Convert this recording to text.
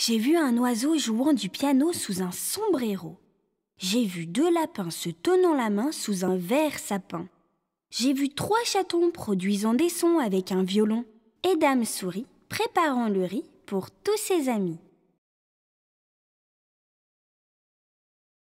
j'ai vu un oiseau jouant du piano sous un sombrero. J'ai vu deux lapins se tenant la main sous un vert sapin. J'ai vu trois chatons produisant des sons avec un violon et Dame Souris préparant le riz pour tous ses amis.